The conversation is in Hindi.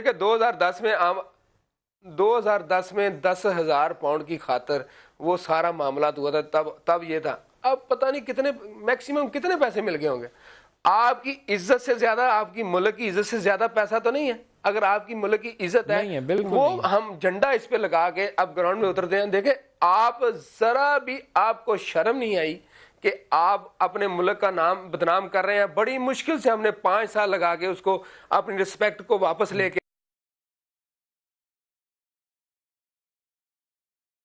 देखिए 2010 में आम 2010 में दस हजार पाउंड की खातर वो सारा मामला तो हुआ था तब तब ये था अब पता नहीं कितने मैक्सिमम कितने पैसे मिल गए होंगे आपकी इज्जत से ज्यादा आपकी मुल्क की इज्जत से ज्यादा पैसा तो नहीं है अगर आपकी मुल्क की इज्जत है, है वो नहीं। हम झंडा इस पे लगा के अब ग्राउंड में उतरते हैं देखे आप जरा भी आपको शर्म नहीं आई कि आप अपने मुल्क का नाम बदनाम कर रहे हैं बड़ी मुश्किल से हमने पांच साल लगा के उसको अपनी रिस्पेक्ट को वापस लेके